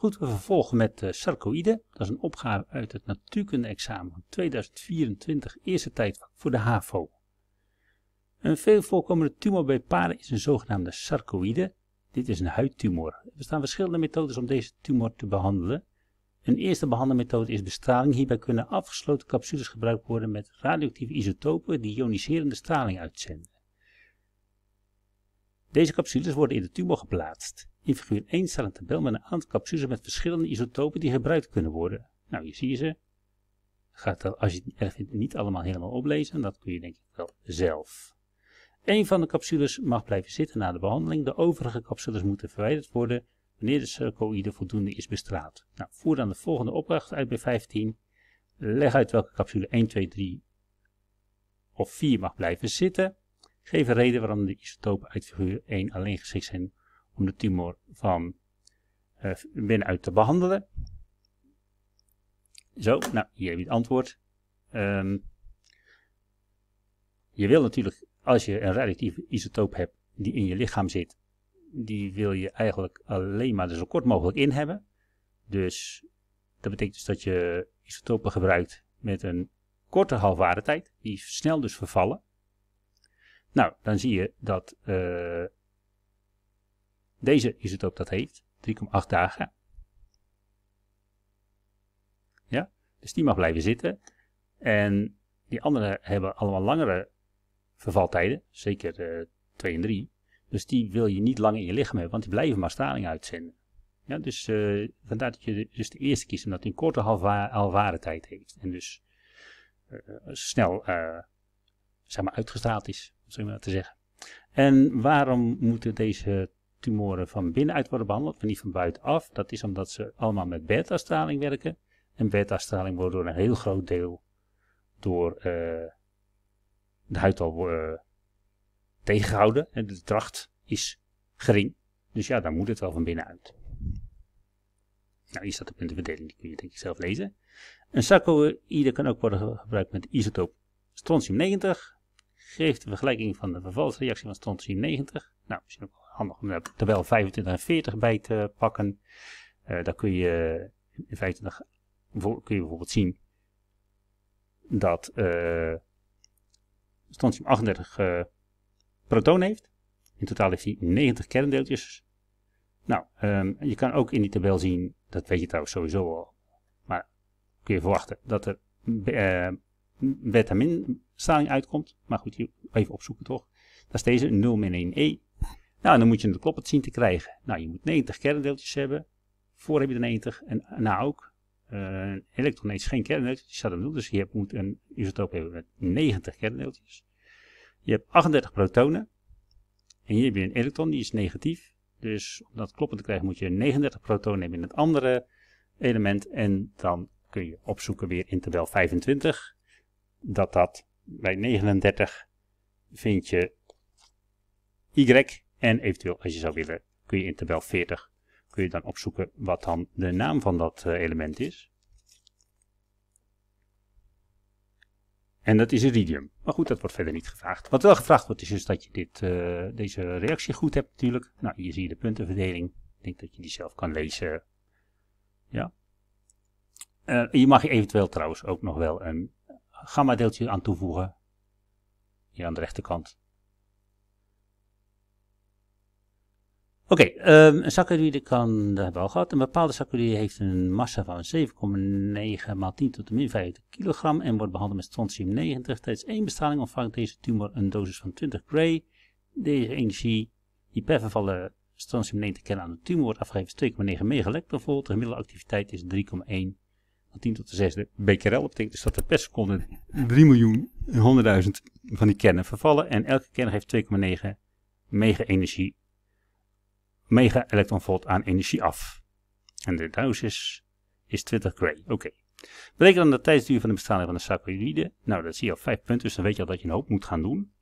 Goed, we vervolgen met de eh, sarcoïde. Dat is een opgave uit het natuurkunde-examen van 2024, eerste tijdvak voor de HAVO. Een veel voorkomende tumor bij paarden is een zogenaamde sarcoïde. Dit is een huidtumor. Er bestaan verschillende methodes om deze tumor te behandelen. Een eerste behandelmethode is bestraling. Hierbij kunnen afgesloten capsules gebruikt worden met radioactieve isotopen die ioniserende straling uitzenden. Deze capsules worden in de tumor geplaatst. In figuur 1 staat een tabel met een aantal capsules met verschillende isotopen die gebruikt kunnen worden. Nou, hier zie je ze. Gaat dat, als je het niet allemaal helemaal oplezen, dat kun je denk ik wel zelf. Een van de capsules mag blijven zitten na de behandeling. De overige capsules moeten verwijderd worden wanneer de sarcoïde voldoende is bestraald. Nou, voer dan de volgende opdracht uit bij 15. Leg uit welke capsule 1, 2, 3 of 4 mag blijven zitten geven reden waarom de isotopen uit figuur 1 alleen geschikt zijn om de tumor van uh, binnenuit te behandelen. Zo, nou, hier heb je het antwoord. Ehm, je wil natuurlijk, als je een radioactieve isotoop hebt die in je lichaam zit, die wil je eigenlijk alleen maar er zo kort mogelijk in hebben. Dus dat betekent dus dat je isotopen gebruikt met een korte halfwaardetijd. Die snel dus vervallen. Nou, dan zie je dat uh, deze ook dat heeft, 3,8 dagen. Ja, dus die mag blijven zitten. En die andere hebben allemaal langere vervaltijden, zeker uh, eh, 2 en 3. Dus die wil je niet lang in je lichaam hebben, want die blijven maar straling uitzenden. Ja, dus eh, vandaar dat je dus de eerste kiest omdat hij een korte halfwaarde tijd heeft. En dus snel zeg maar uitgestraald is zo maar te zeggen. En waarom moeten deze tumoren van binnenuit worden behandeld, maar niet van buitenaf? Dat is omdat ze allemaal met beta-straling werken. En beta-straling wordt door een heel groot deel door uh, de huid al eh, tegengehouden. En de dracht is gering. Dus ja, dan moet het wel van binnenuit. Nou, hier staat de puntenverdeling, die kun je denk ik zelf lezen. Een saccoïde kan ook worden gebruikt met isotoop strontium 90 geeft de vergelijking van de vervalsreactie van strontium 90. Nou, misschien ook handig om de tabel 25 en 40 bij te pakken. Uh, daar kun je in 25 kun je bijvoorbeeld zien dat uh, eh, strontium 38 uh, eh, protonen heeft. In totaal heeft hij 90 kerndeeltjes. Nou, ehm, je kan ook in die tabel zien, dat weet je trouwens sowieso al, maar kun je verwachten dat er vitaminstraling uitkomt. Maar goed, hier even opzoeken toch. Dat is deze, 0 1 E. Nou, dan moet je het kloppend zien te krijgen. Nou, je moet 90 kerndeeltjes hebben. Voor heb je de 90 en na ook. een eh, elektron heeft geen kerndeeltjes, die staat er 0. Dus je moet een isotoop hebben met 90 kerndeeltjes. Je hebt 38 protonen. En hier heb je een elektron, die is negatief. Dus om dat kloppend te krijgen moet je 39 protonen hebben in het andere element. En dan kun je opzoeken weer in tabel 25 dat dat bij 39 vind je y. En eventueel, als je zou willen, kun je in tabel 40 kun je dan opzoeken wat dan de naam van dat eh, element is. En dat is iridium. Maar goed, dat wordt verder niet gevraagd. Wat wel gevraagd wordt is dus dat je dit, eh, deze reactie goed hebt natuurlijk. Nou, hier zie je de puntenverdeling. Ik denk dat je die zelf kan lezen. Ja. Eh, je mag eventueel trouwens ook nog wel een Gamma-deeltje aan toevoegen. Hier aan de rechterkant. Oké, ehm, een saccharoïde kan, dat hebben we al gehad, een bepaalde saccharoïde heeft een massa van 7,9 x 10 tot de min 50 kilogram en wordt behandeld met strontium 90. Tijdens één bestraling ontvangt deze tumor een dosis van 20 gray. Deze energie, die per vervallen strontium 90 kennen aan de tumor wordt afgegeven is 2,9 megaelektronvolt. De gemiddelde activiteit is 3,1 10 tot de 6 zesde becquerel betekent dus dat er per seconde 3 miljoen 100.000 van die kernen vervallen. En elke kern geeft 2,9 mega energie, mega elektronvolt aan energie af. En de dosis is 20 gray. Oké. Okay. Bereken dan de tijdsduur van de bestraling van de sacroïde. Nou, dat zie je op 5 punten, dus dan weet je al dat je een hoop moet gaan doen.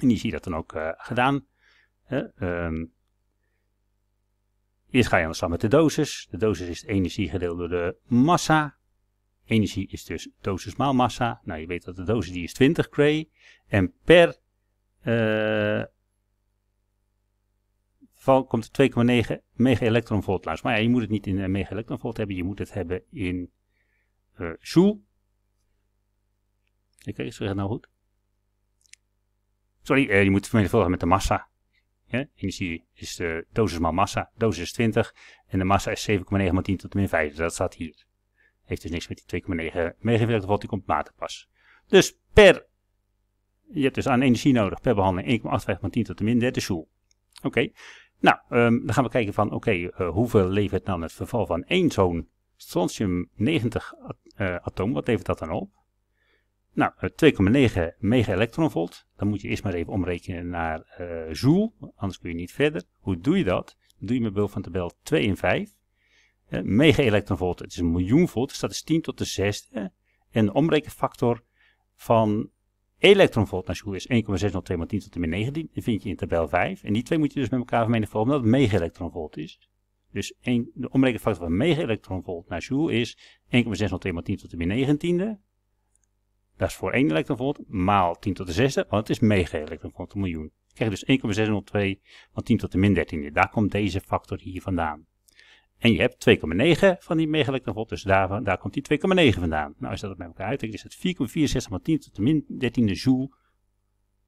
En die zie je dat dan ook eh, gedaan. Uh, Eerst ga je aan de slag met de dosis. De dosis is energie gedeeld door de massa. Energie is dus dosis maal massa. Nou, je weet dat de dosis die is 20 cray. En per uh, val komt er 2,9 mega-electronvolt langs. Maar ja, je moet het niet in mega-electronvolt hebben. Je moet het hebben in uh, joule. Ik zeg het nou goed. Sorry, eh, je moet vermenigvuldigen met de massa. Ja, Energie is de eh, dosis maal massa. Dosis is 20 en de massa is 7,9 maal 10 tot de min 5. Dus dat staat hier. Heeft dus niks met die 2,9 megawatt wat die komt maten pas. Dus per, je hebt dus aan energie nodig per behandeling 1,85 maal 10 tot de min 30 joule. Oké, nou um, dan gaan we kijken van oké, okay, eh, hoeveel levert dan het verval van één zo'n strontium 90 uh, eh, atoom, wat levert dat dan op? Nou, 2,9 eh, mega-elektronvolt. Dan moet je eerst maar even omrekenen naar eh, joule, anders kun je niet verder. Hoe doe je dat? Doe je met behulp van tabel 2 en 5. mega-elektronvolt, het is een miljoen volt, dus dat is 10 tot de zesde. En de omrekenfactor van elektronvolt naar joule is 1,602 maal 10 tot de min 19. Die vind je in tabel 5. En die twee moet je dus met elkaar vermenigvuldigen, omdat het mega-elektronvolt is. Dus de omrekenfactor van mega-elektronvolt naar joule is 1,602 maal 10 tot de min 19 dat is voor 1 elektronvolt maal 10 tot de zesde, want het is mega elektronvolt een miljoen. Je krijgt dus 1,602 van 10 tot de min 13. e Daar komt deze factor hier vandaan. En je hebt 2,9 van die mega megaelektronvolt, dus daar, daar komt die 2,9 vandaan. Nou, als je dat op met elkaar uittrekt, is het 4,64 van 10 tot de min 13 e joule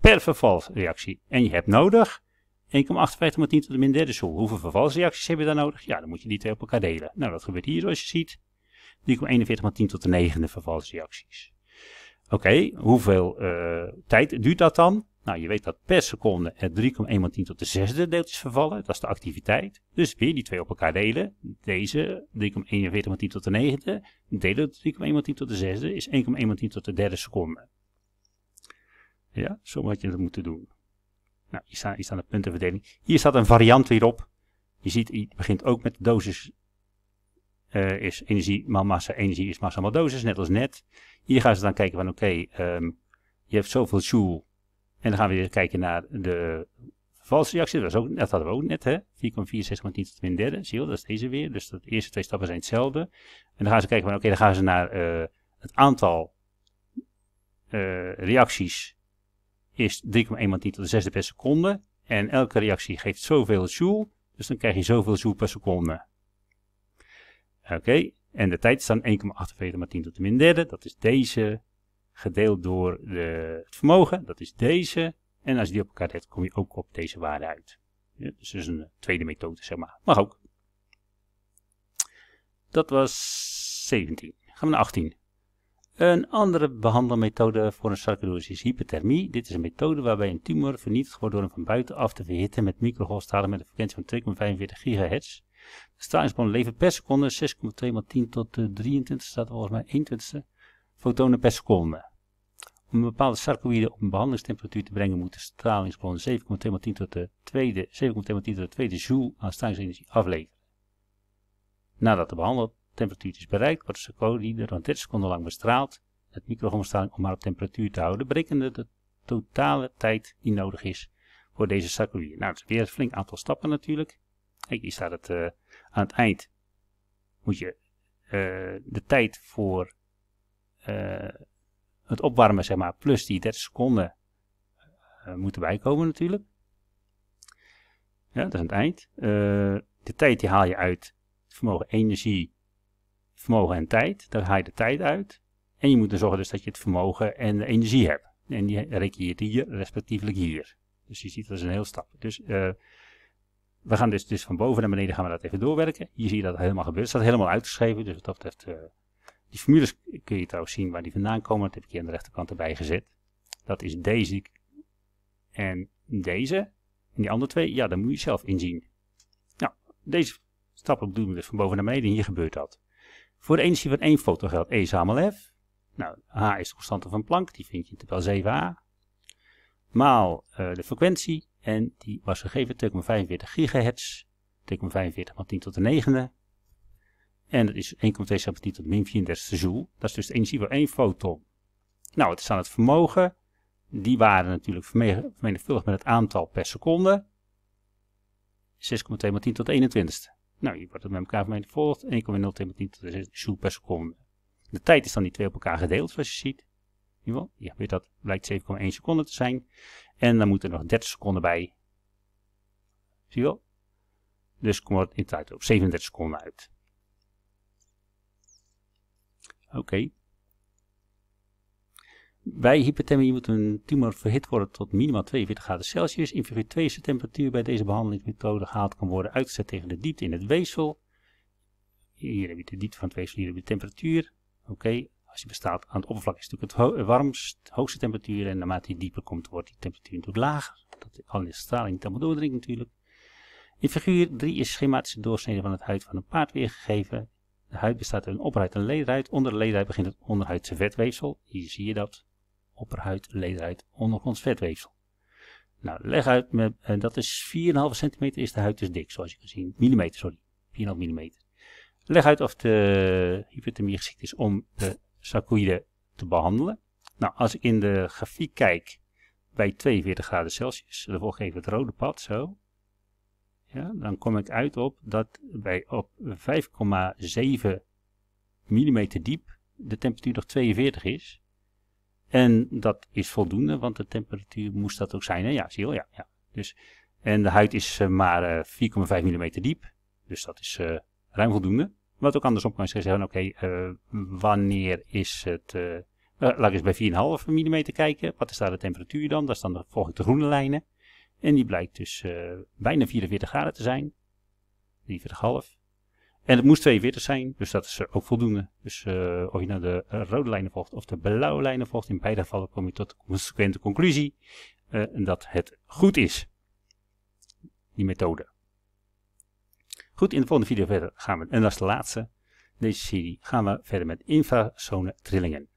per vervalsreactie. En je hebt nodig 1,58 maar 10 tot de min 3e joule. Hoeveel vervalsreacties heb je daar nodig? Ja, dan moet je die twee op elkaar delen. Nou, dat gebeurt hier zoals je ziet. 3,41 x 10 tot de 9e vervalsreacties. Oké, hoeveel eh, tijd duurt dat dan? Nou, je weet dat per seconde er 3,1 tot de zesde deeltjes vervallen. Dat is de activiteit. Dus weer die twee op elkaar delen. Deze 3,41 tot de negende. Delen 3,1 tot de zesde is 1,1 tot de derde seconde. Ja, zo had je dat moeten doen. Nou, hier staat hier staan de puntenverdeling. Hier staat een variant weer op. Je ziet, het begint ook met de dosis eh, is energie massa. Energie is massa maal dosis, net als net. Hier gaan ze dan kijken van oké, ehm, je hebt zoveel joule. En dan gaan we weer kijken naar de reactie. Dat, was ook, dat hadden we ook net, hè. 4,64 de 10 derde. Zie je dat is deze weer. Dus de eerste twee stappen zijn hetzelfde. En dan gaan ze kijken van oké, dan gaan ze naar eh, het aantal eh, reacties is 3,1 tot de zesde per seconde. En elke reactie geeft zoveel joule. Dus dan krijg je zoveel joule per seconde. Oké, en de tijd is dan 1,48 maar 10 tot de min derde. Dat is deze gedeeld door de, het vermogen. Dat is deze. En als je die op elkaar hebt, kom je ook op deze waarde uit. Ja, dus dat is een eh, tweede methode, zeg maar. Mag ook. Dat was 17. Gaan we naar 18. Een andere behandelmethode voor een sarcodosis is hypothermie. Dit is een methode waarbij een tumor vernietigd wordt door hem van buitenaf te verhitten met microgolfstralen met een frequentie van 2,45 GHz. De stralingsbron levert per seconde 6,2 x 10 tot eh, de 23, staat volgens mij 21ste, fotonen per seconde. Om een bepaalde sarcoïde op een behandelingstemperatuur te brengen moet de stralingsbron 7,2 x 10 tot de tweede, 7,2 maal 10 tot de tweede joule aan stralingsenergie afleveren. Nadat de behandeltemperatuur is bereikt, wordt de sarcoïde dan 30 seconden lang bestraald het microgolfstraling om haar op temperatuur te houden, berekende de totale tijd die nodig is voor deze sarcoïde. Nou, het is weer een flink aantal stappen natuurlijk. Kijk, hier staat het eh, aan het eind. Moet je eh, de tijd voor eh, het opwarmen, zeg maar, plus die 30 seconden moeten bijkomen natuurlijk. Ja, dat is aan het eind. de tijd die haal je uit vermogen energie, vermogen en tijd. Daar haal je de tijd uit. En je moet er zorgen dus dat je het vermogen en de energie hebt. En die reken je hier, respectievelijk hier. Dus je ziet, dat is een heel stap. Dus we gaan dus, dus, van boven naar beneden gaan we dat even doorwerken. Hier zie je dat helemaal gebeurt. Het staat helemaal uitgeschreven, dus wat dat betreft... Eh, die formules kun je trouwens zien waar die vandaan komen. Dat heb ik hier aan de rechterkant erbij gezet. Dat is deze en deze. En die andere twee, ja, daar moet je zelf inzien. Nou, deze stappen doen we dus van boven naar beneden. En hier gebeurt dat. Voor de energie van één foto geldt E samen F. Nou, H is de constante van Planck. Die vind je in tabel 7a. Maal eh, de frequentie. En die was gegeven 2,45 gigahertz. 2,45 10 tot de negende. En dat is 1,27 10 tot min 34 joule. Dat is dus de energie van één foton. Nou, het is aan het vermogen. Die waren natuurlijk vermenigvuldigd met het aantal per seconde. 6,2 10 tot de 21 Nou, hier wordt het met elkaar vermenigvuldigd. 1,02 10 tot de 6 joule per seconde. De tijd is dan die twee op elkaar gedeeld, zoals je ziet. Ja, weet dat blijkt 7,1 seconden te zijn. En dan moeten er nog 30 seconden bij. Zie je wel? Dus komt het in tijd op 37 seconden uit. Oké. Bij hypothermie moet een tumor verhit worden tot minimaal 42 graden Celsius. In figuur 2 is de temperatuur bij deze behandelingsmethode gehaald kan worden uitgezet tegen de diepte in het weefsel. Hier heb je de diepte van het weefsel, hier heb je de temperatuur. Oké, als je bestaat aan het oppervlak, is het natuurlijk het warmst, hoogste temperatuur. En naarmate hij dieper komt, wordt die temperatuur natuurlijk lager. Dat al de straling niet allemaal doordringt natuurlijk. In figuur 3 is schematische doorsnede van het huid van een paard weergegeven. De huid bestaat uit een opperhuid en een lederhuid. Onder de lederhuid begint het onderhuidse vetweefsel. Hier zie je dat. Opperhuid, lederhuid, ondergronds vetweefsel. Nou, leg uit, met, eh, dat is 4,5 centimeter is de huid dus dik, zoals je kan zien. Millimeter, sorry. 4,5 millimeter. Leg uit of de hypothermie geschikt is om de sarcoïde te behandelen. Nou, als ik in de grafiek kijk bij 42 graden Celsius, daarvoor geef ik het rode pad zo. Ja, dan kom ik uit op dat bij op 5,7 mm diep de temperatuur nog 42 is. En dat is voldoende, want de temperatuur moest dat ook zijn. Hè? Ja, zie je ja, ja. Dus, en de huid is eh, maar 4,5 eh, mm diep. Dus dat is eh, ruim voldoende. Wat ook andersom kan zeggen, oké, eh, wanneer is het... Uh, laat ik eens bij 4,5 mm kijken. Wat is daar de temperatuur dan? Daar staan de, volg de groene lijnen. En die blijkt dus bijna 44 graden te zijn. 43,5. En het moest 42 zijn, dus dat is ook voldoende. Dus of je naar nou de rode lijnen volgt of de blauwe lijnen volgt, in beide gevallen kom je tot de consequente conclusie uh, dat het goed is, die methode. Goed, in de volgende video verder gaan we, en dat is de laatste, deze serie, gaan we verder met infrasone trillingen.